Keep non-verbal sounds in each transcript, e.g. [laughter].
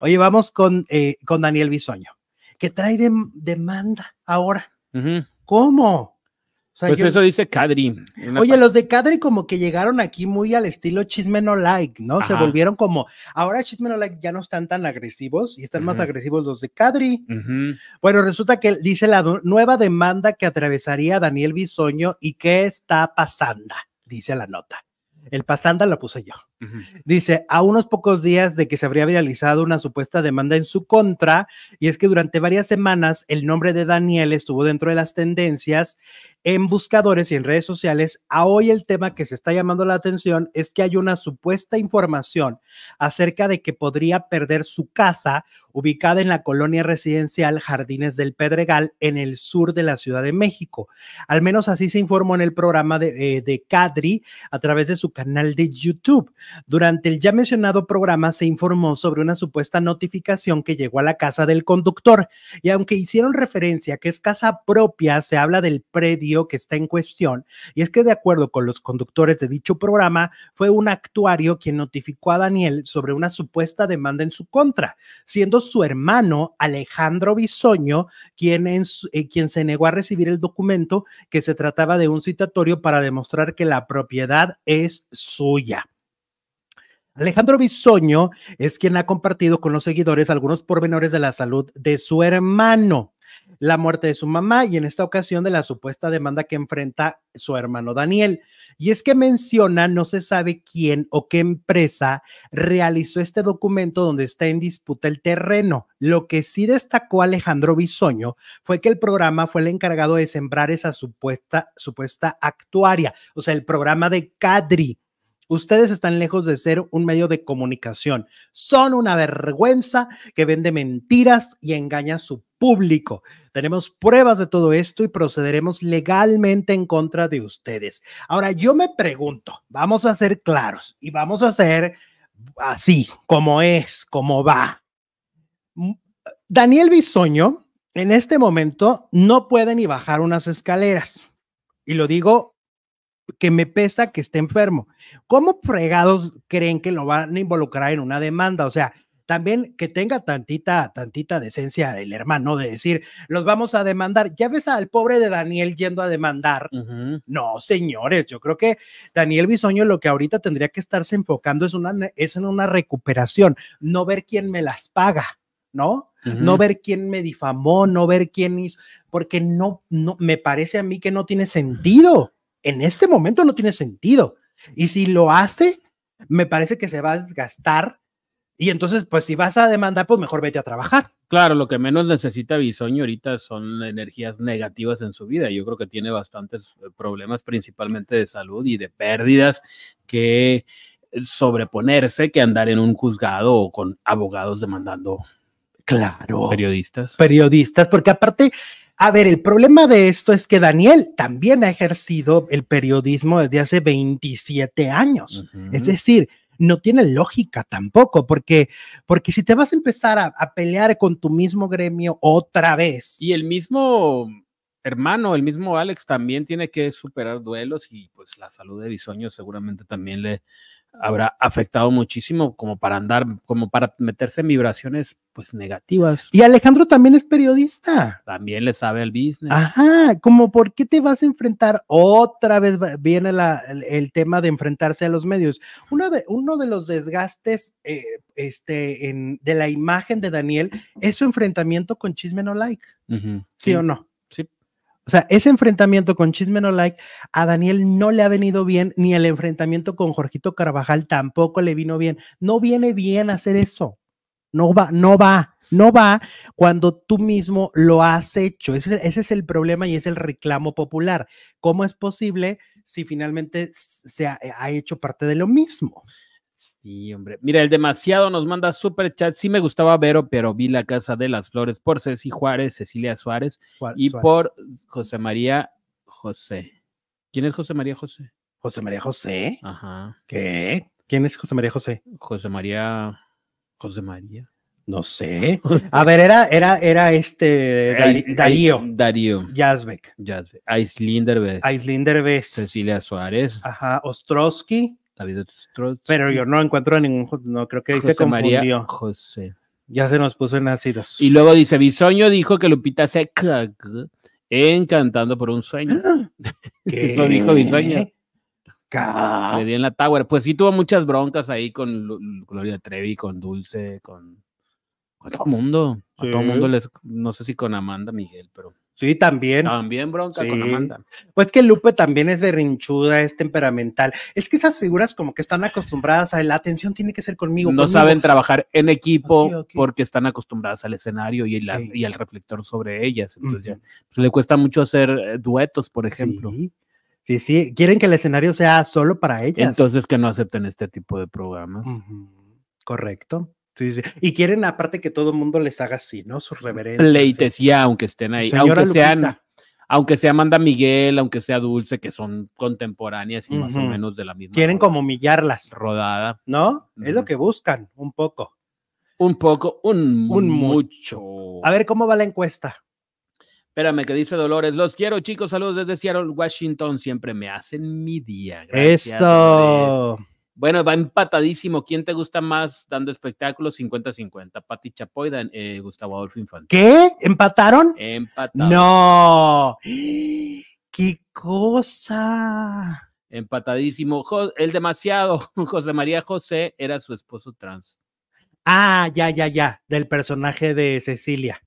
Oye, vamos con, eh, con Daniel Bisoño, que trae demanda ahora. ¿Cómo? pues eso dice Cadri. Oye, los de Cadri como que llegaron aquí muy al estilo chisme no like, ¿no? Se volvieron como, ahora chisme no like ya no están tan agresivos y están más agresivos los de Cadri. Bueno, resulta que dice la nueva demanda que atravesaría Daniel Bisoño y qué está pasando, dice la nota. El pasando lo puse yo. Dice, a unos pocos días de que se habría viralizado una supuesta demanda en su contra, y es que durante varias semanas el nombre de Daniel estuvo dentro de las tendencias en buscadores y en redes sociales, a hoy el tema que se está llamando la atención es que hay una supuesta información acerca de que podría perder su casa ubicada en la colonia residencial Jardines del Pedregal en el sur de la Ciudad de México. Al menos así se informó en el programa de, eh, de Cadri a través de su canal de YouTube. Durante el ya mencionado programa se informó sobre una supuesta notificación que llegó a la casa del conductor y aunque hicieron referencia que es casa propia, se habla del predio que está en cuestión y es que de acuerdo con los conductores de dicho programa fue un actuario quien notificó a Daniel sobre una supuesta demanda en su contra, siendo su hermano Alejandro Bisoño quien, eh, quien se negó a recibir el documento que se trataba de un citatorio para demostrar que la propiedad es suya. Alejandro Bisoño es quien ha compartido con los seguidores algunos pormenores de la salud de su hermano, la muerte de su mamá y en esta ocasión de la supuesta demanda que enfrenta su hermano Daniel. Y es que menciona, no se sabe quién o qué empresa realizó este documento donde está en disputa el terreno. Lo que sí destacó Alejandro Bisoño fue que el programa fue el encargado de sembrar esa supuesta, supuesta actuaria, o sea, el programa de Cadri Ustedes están lejos de ser un medio de comunicación. Son una vergüenza que vende mentiras y engaña a su público. Tenemos pruebas de todo esto y procederemos legalmente en contra de ustedes. Ahora, yo me pregunto, vamos a ser claros y vamos a ser así, como es, como va. Mm, Daniel Bisoño, en este momento, no puede ni bajar unas escaleras. Y lo digo que me pesa que esté enfermo. ¿Cómo fregados creen que lo van a involucrar en una demanda? O sea, también que tenga tantita, tantita decencia el hermano de decir, los vamos a demandar. Ya ves al pobre de Daniel yendo a demandar. No, señores, yo creo que Daniel Bisoño lo que ahorita tendría que estarse enfocando es, una, es en una recuperación, no ver quién me las paga, ¿no? No ver quién me difamó, no ver quién hizo, porque no, no, me parece a mí que no tiene sentido en este momento no tiene sentido. Y si lo hace, me parece que se va a desgastar. Y entonces, pues si vas a demandar, pues mejor vete a trabajar. Claro, lo que menos necesita Bisoño ahorita son energías negativas en su vida. Yo creo que tiene bastantes eh, problemas, principalmente de salud y de pérdidas, que sobreponerse que andar en un juzgado o con abogados demandando. Claro. Periodistas. Periodistas, porque aparte a ver, el problema de esto es que Daniel también ha ejercido el periodismo desde hace 27 años. Es decir, no tiene lógica tampoco, porque, porque si te vas a empezar a, a, pelear con tu mismo gremio otra vez. Y el mismo hermano, el mismo Alex también tiene que superar duelos y pues la salud de Bisoño seguramente también le, habrá afectado muchísimo como para andar, como para meterse en vibraciones pues negativas. Y Alejandro también es periodista. También le sabe el business. Ajá, como por qué te vas a enfrentar otra vez viene la, el, tema de enfrentarse a los medios. Uno de, uno de los desgastes eh, este, en, de la imagen de Daniel es su enfrentamiento con Chisme No Like. ¿Sí, o no? O sea, ese enfrentamiento con Chismeno Like a Daniel no le ha venido bien, ni el enfrentamiento con Jorgito Carvajal tampoco le vino bien. No viene bien hacer eso. No va, no va, no va cuando tú mismo lo has hecho. Ese, es el problema y es el reclamo popular. ¿Cómo es posible si finalmente se ha hecho parte de lo mismo? Sí, hombre. Mira, el demasiado nos manda super chat. Sí me gustaba Vero, pero vi la Casa de las Flores por Ceci Juárez, Cecilia Suárez y por José María José. ¿Quién es José María José? José María José. Ajá. ¿Qué? ¿Quién es José María José? José María. José María. No sé. A ver, era, era, era este Darío. Darío. Yazbek. Yazbek. Aislinder Cecilia Suárez. Ajá. Ostrowski trots. Pero yo no encuentro ningún, no creo que dice se María José. Ya se nos puso en ácidos. Y luego dice, Bisoño dijo que Lupita se encantando por un sueño. [gasps] ¿Qué? Eso dijo Bisoño. Le di en la Tower. Pues sí tuvo muchas broncas ahí con Gloria Trevi, con Dulce, con, todo el mundo. A todo mundo no sé si con Amanda Miguel, pero Sí, también. También bronca con Amanda. Pues que Lupe también es berrinchuda, es temperamental. Es que esas figuras como que están acostumbradas a la atención tiene que ser conmigo. No saben trabajar en equipo porque están acostumbradas al escenario y, al reflector sobre ellas. Entonces ya, pues, le cuesta mucho hacer eh, duetos, por ejemplo. Sí. sí, sí, quieren que el escenario sea solo para ellas. Entonces que no acepten este tipo de programas. Correcto y quieren aparte que todo el mundo les haga así, ¿no? Sus reverencias. Leites, aunque estén ahí. aunque sean, sea Amanda Miguel, aunque sea Dulce, que son contemporáneas y más o menos de la misma. Quieren como humillarlas. Rodada. ¿No? Es lo que buscan, un poco. Un poco, un, mucho. A ver, ¿cómo va la encuesta? Espérame, que dice Dolores, los quiero chicos, saludos desde Seattle, Washington, siempre me hacen mi día. Gracias, Esto. Bueno, va empatadísimo. ¿Quién te gusta más dando espectáculos? 50-50. Pati Chapoy, eh, Gustavo Adolfo Infante. ¿Qué? ¿Empataron? Empataron. No. ¡Qué cosa! Empatadísimo. el demasiado. [laughs] José María José era su esposo trans. Ah, ya, ya, ya. Del personaje de Cecilia.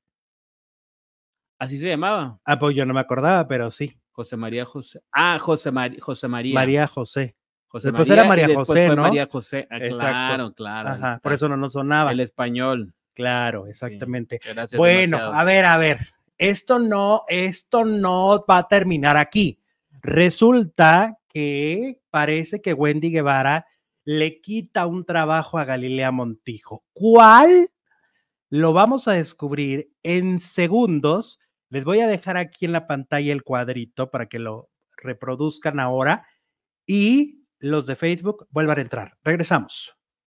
¿Así se llamaba? Ah, pues yo no me acordaba, pero sí. José María José. Ah, José, María José María. María José. José después era María José, ¿no? María José, ah, claro, claro. por eso no nos sonaba. El español. Claro, exactamente. bueno, a ver, a ver. Esto no, esto no va a terminar aquí. Resulta que parece que Wendy Guevara le quita un trabajo a Galilea Montijo. ¿Cuál? Lo vamos a descubrir en segundos. Les voy a dejar aquí en la pantalla el cuadrito para que lo reproduzcan ahora. Y los de Facebook vuelvan a entrar. Regresamos.